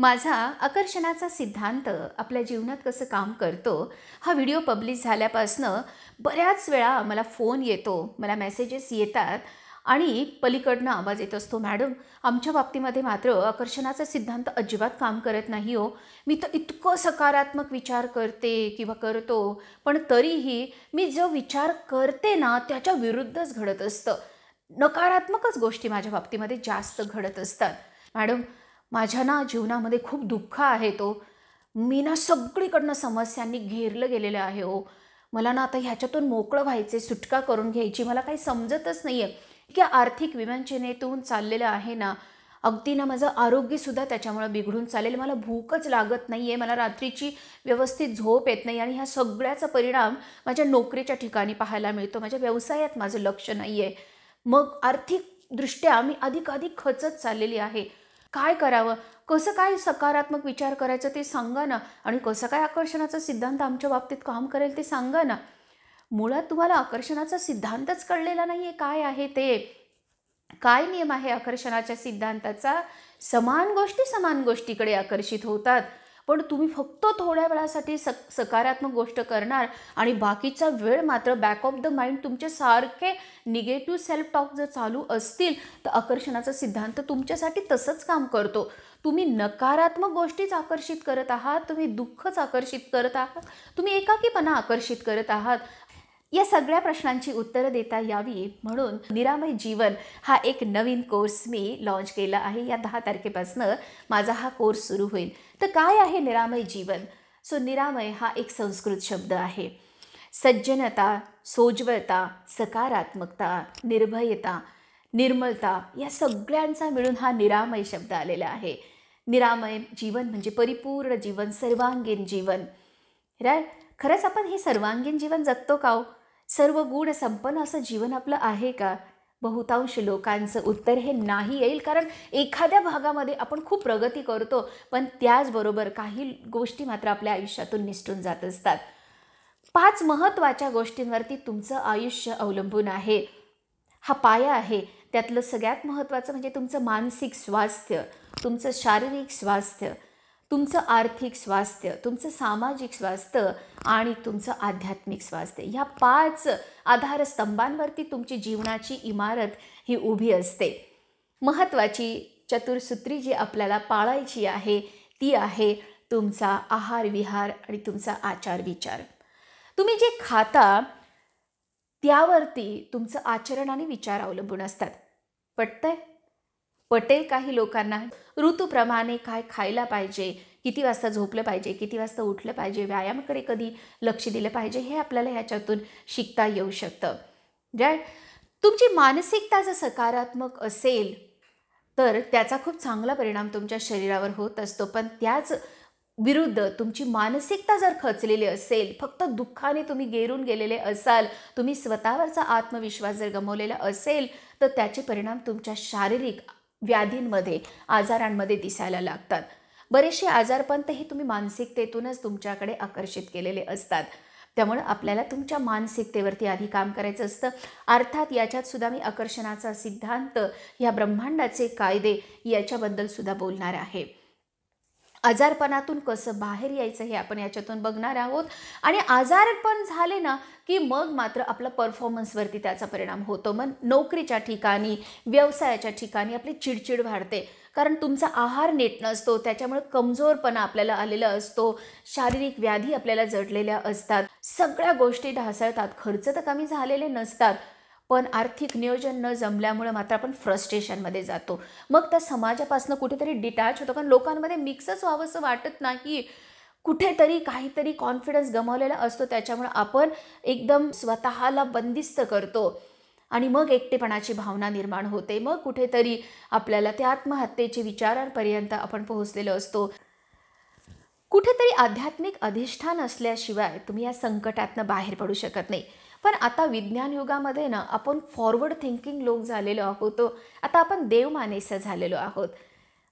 माझा आकर्षणाचा सिद्धांत आपल्या जीवनात कसं काम करतो हा व्हिडिओ पब्लिश झाल्यापासनं बऱ्याच वेळा मला फोन येतो मला मेसेजेस येतात आणि पलीकडनं आवाज येत असतो मॅडम आमच्या बाबतीमध्ये मात्र आकर्षणाचा सिद्धांत अजिबात काम करत नाही हो मी तर इतकं सकारात्मक विचार करते किंवा करतो पण तरीही मी जो विचार करते ना त्याच्या विरुद्धच घडत असतं नकारात्मकच गोष्टी माझ्या बाबतीमध्ये जास्त घडत असतात मॅडम माझ्या ना जीवनामध्ये खूप दुःख आहे तो मी ना सगळीकडनं समस्यांनी घेरलं गेलेलं आहे हो मला ना आता ह्याच्यातून मोकळं व्हायचे सुटका करून घ्यायची मला काही समजतच नाही आहे की आर्थिक विवंचनेतून चाललेलं आहे ना अगदी ना माझं आरोग्यसुद्धा त्याच्यामुळे बिघडून चालेल मला भूकच लागत नाही आहे मला रात्रीची व्यवस्थित झोप येत नाही आणि ह्या सगळ्याचा परिणाम माझ्या नोकरीच्या ठिकाणी पाहायला मिळतो माझ्या व्यवसायात माझं लक्ष नाही आहे मग आर्थिकदृष्ट्या मी अधिकाधिक खचत चाललेली आहे काय करावं कसं काय सकारात्मक विचार करायचं ते सांगा ना आणि कसं काय आकर्षणाचा सिद्धांत आमच्या बाबतीत काम करेल ते सांगा ना मुळात तुम्हाला आकर्षणाचा सिद्धांतच कळलेला नाही आहे काय आहे ते काय नियम आहे आकर्षणाच्या सिद्धांताचा समान गोष्टी समान गोष्टीकडे आकर्षित होतात पण तुम्ही फक्त थोड्या वेळासाठी सक सकारात्मक गोष्ट करणार आणि बाकीचा वेळ मात्र बॅक ऑफ द माइंड तुमचे सारखे निगेटिव्ह सेल्फ टॉक जर चालू असतील तर आकर्षणाचा सिद्धांत तुमच्यासाठी तसंच काम करतो तुम्ही नकारात्मक गोष्टीच आकर्षित करत आहात तुम्ही दुःखच आकर्षित करत आहात तुम्ही एकाकीपणा आकर्षित करत आहात या सगळ्या प्रश्नांची उत्तरं देता यावी म्हणून निरामय जीवन हा एक नवीन कोर्स मी लॉन्च केला आहे या दहा तारखेपासनं माझा हा कोर्स सुरू होईल तर काय आहे निरामय जीवन सो निरामय हा एक संस्कृत शब्द आहे सज्जनता सोज्वळता सकारात्मकता निर्भयता निर्मलता या सगळ्यांचा मिळून हा निरामय शब्द आलेला आहे निरामय जीवन म्हणजे परिपूर्ण जीवन सर्वांगीण जीवन राय खरंच आपण हे सर्वांगीण जीवन जगतो का हो सर्व गुण संपन्न असं जीवन आपलं आहे का बहुतांश लोकांचं उत्तर हे नाही येईल कारण एखाद्या भागामध्ये आपण खूप प्रगती करतो पण त्याचबरोबर काही गोष्टी मात्र आपल्या आयुष्यातून निसटून जात असतात पाच महत्त्वाच्या गोष्टींवरती तुमचं आयुष्य अवलंबून आहे हा पाया आहे त्यातलं सगळ्यात महत्त्वाचं म्हणजे तुमचं मानसिक स्वास्थ्य तुमचं शारीरिक स्वास्थ्य तुमचं आर्थिक स्वास्थ्य तुमचं सामाजिक स्वास्थ्य आणि तुमचं आध्यात्मिक स्वास्थ्य ह्या पाच आधारस्तंभांवरती तुमची जीवनाची इमारत ही उभी असते महत्त्वाची चतुरसूत्री जी आपल्याला पाळायची आहे ती आहे तुमचा आहार विहार आणि तुमचा आचार विचार तुम्ही जे खाता त्यावरती तुमचं आचरण आणि विचार अवलंबून असतात पटतंय पटेल काही लोकांना ऋतूप्रमाणे काय खायला पाहिजे किती वाजता झोपलं पाहिजे किती वाजता उठलं पाहिजे व्यायामाकडे कधी लक्ष दिलं पाहिजे हे आपल्याला ह्याच्यातून शिकता येऊ शकतं राईट तुमची मानसिकता जर सकारात्मक असेल तर त्याचा खूप चांगला परिणाम तुमच्या शरीरावर होत असतो पण त्याच विरुद्ध तुमची मानसिकता जर खचलेली असेल फक्त दुःखाने तुम्ही गेरून गेलेले असाल तुम्ही स्वतःवरचा आत्मविश्वास जर गमवलेला असेल तर त्याचे परिणाम तुमच्या शारीरिक व्याधींमध्ये आजारांमध्ये दिसायला लागतात बरेचसे आजारपंत हे तुम्ही मानसिकतेतूनच तुमच्याकडे आकर्षित केलेले असतात त्यामुळं आपल्याला तुमच्या मानसिकतेवरती आधी काम करायचं असतं अर्थात याच्यात सुद्धा मी आकर्षणाचा सिद्धांत या ब्रह्मांडाचे कायदे याच्याबद्दल सुद्धा बोलणार आहे आजारपणातून कसं बाहेर यायचं हे आपण याच्यातून बघणार आहोत आणि आजारपण झाले ना की मग मात्र आपला परफॉर्मन्सवरती त्याचा परिणाम होतो मग नोकरीच्या ठिकाणी व्यवसायाच्या ठिकाणी आपली चिडचिड वाढते कारण तुमचा आहार नेट नसतो त्याच्यामुळे कमजोरपणा आपल्याला आलेला असतो शारीरिक व्याधी आपल्याला जडलेल्या असतात सगळ्या गोष्टी ढासळतात खर्च तर कमी झालेले नसतात पण आर्थिक नियोजन न जमल्यामुळे मात्र आपण फ्रस्ट्रेशनमध्ये जातो मग त्या समाजापासून कुठेतरी डिटॅच होतो कारण लोकांमध्ये मिक्सच व्हावंसं वाटत नाही कुठेतरी काहीतरी कॉन्फिडन्स गमावलेला असतो त्याच्यामुळे आपण एकदम स्वतःला बंदिस्त करतो आणि मग एकटेपणाची भावना निर्माण होते मग कुठेतरी आपल्याला त्या आत्महत्येचे विचारांपर्यंत आपण पोहोचलेलो असतो कुठेतरी आध्यात्मिक अधिष्ठान असल्याशिवाय तुम्ही या संकटातनं बाहेर पडू शकत नाही पण आता विज्ञान युगामध्ये ना आपण फॉरवर्ड थिंकिंग लोक झालेलो आहोत आता आपण देवमानेसं झालेलो आहोत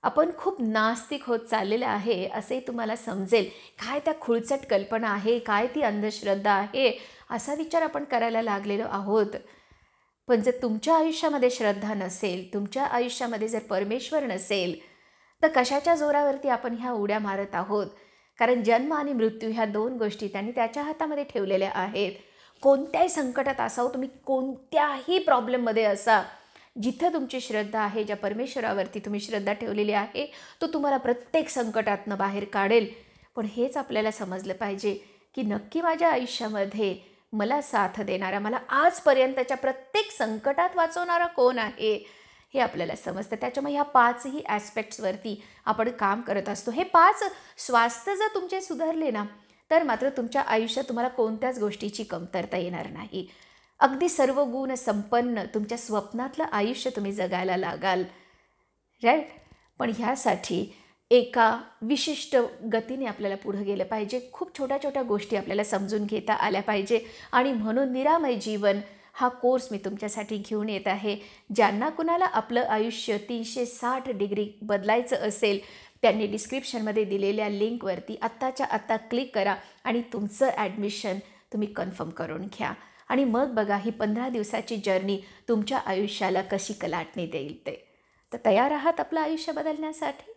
आपण खूप नास्तिक होत चाललेलं आहे असे तुम्हाला समजेल काय त्या खुळचट कल्पना आहे काय ती अंधश्रद्धा आहे असा विचार आपण करायला लागलेलो आहोत पण जर तुमच्या आयुष्यामध्ये श्रद्धा नसेल तुमच्या आयुष्यामध्ये जर परमेश्वर नसेल तर कशाच्या जोरावरती आपण ह्या उड्या मारत आहोत कारण जन्म आणि मृत्यू ह्या दोन गोष्टी त्यांनी त्याच्या हातामध्ये ठेवलेल्या आहेत कोणत्याही संकटात असावं तुम्ही कोणत्याही प्रॉब्लेममध्ये असा जिथं तुमची श्रद्धा आहे ज्या परमेश्वरावरती तुम्ही श्रद्धा ठेवलेली आहे तो तुम्हाला प्रत्येक संकटातनं बाहेर काढेल पण हेच आपल्याला समजलं पाहिजे की नक्की माझ्या आयुष्यामध्ये मला साथ देणारा मला आजपर्यंतच्या प्रत्येक संकटात वाचवणारा कोण आहे हे आपल्याला समजतं त्याच्यामुळे ह्या पाचही ॲस्पेक्ट्सवरती आपण काम करत असतो हे पाच स्वास्थ्य जर तुमचे सुधारले ना तर मात्र तुमच्या आयुष्यात तुम्हाला कोणत्याच गोष्टीची कमतरता येणार नाही अगदी सर्व गुण संपन्न तुमच्या स्वप्नातलं आयुष्य तुम्ही जगायला लागाल राईट पण ह्यासाठी एका विशिष्ट गतीने आपल्याला पुढं गेलं पाहिजे खूप छोट्या छोट्या गोष्टी आपल्याला समजून घेता आल्या पाहिजे आणि म्हणून निरामय जीवन हा कोर्स मी तुमच्यासाठी घेऊन येत आहे ज्यांना कुणाला आपलं आयुष्य तीनशे साठ डिग्री बदलायचं असेल त्यांनी डिस्क्रिप्शनमध्ये दिलेल्या लिंकवरती आत्ताच्या आत्ता क्लिक करा आणि तुमचं ॲडमिशन तुम्ही कन्फर्म करून घ्या आणि मग बघा ही पंधरा दिवसाची जर्नी तुमच्या आयुष्याला कशी कलाटणी देईल ते तर तयार आहात आपलं आयुष्य बदलण्यासाठी